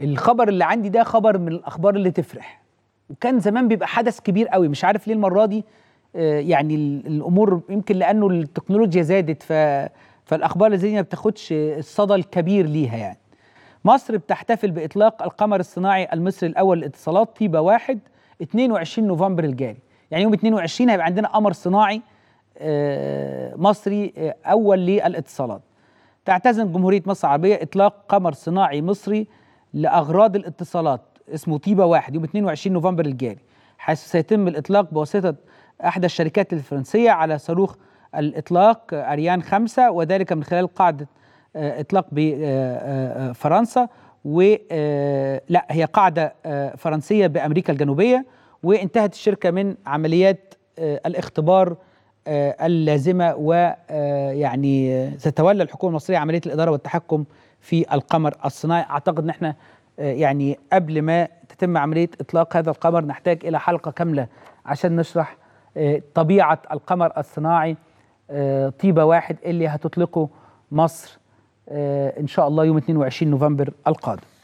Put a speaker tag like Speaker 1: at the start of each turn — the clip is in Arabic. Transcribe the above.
Speaker 1: الخبر اللي عندي ده خبر من الاخبار اللي تفرح وكان زمان بيبقى حدث كبير قوي مش عارف ليه المره دي آه، يعني الامور يمكن لانه التكنولوجيا زادت ف فالاخبار الذين ما بتاخدش الصدى الكبير ليها يعني مصر بتحتفل باطلاق القمر الصناعي المصري الاول للاتصالات طيبه واحد 22 نوفمبر الجاري يعني يوم 22 هيبقى عندنا قمر صناعي آه، مصري آه، اول للاتصالات تعتزم جمهوريه مصر العربيه اطلاق قمر صناعي مصري لاغراض الاتصالات اسمه طيبه واحد يوم 22 نوفمبر الجاري حيث سيتم الاطلاق بواسطه احدى الشركات الفرنسيه على صاروخ الاطلاق اريان خمسة وذلك من خلال قاعده آه، اطلاق بفرنسا آه، آه، و لا هي قاعده فرنسيه بامريكا الجنوبيه وانتهت الشركه من عمليات الاختبار آه، اللازمه ويعني آه، تتولى الحكومه المصريه عمليه الاداره والتحكم في القمر الصناعي اعتقد ان احنا آه، يعني قبل ما تتم عمليه اطلاق هذا القمر نحتاج الى حلقه كامله عشان نشرح طبيعه القمر الصناعي طيبه واحد اللي هتطلقه مصر ان شاء الله يوم 22 نوفمبر القادم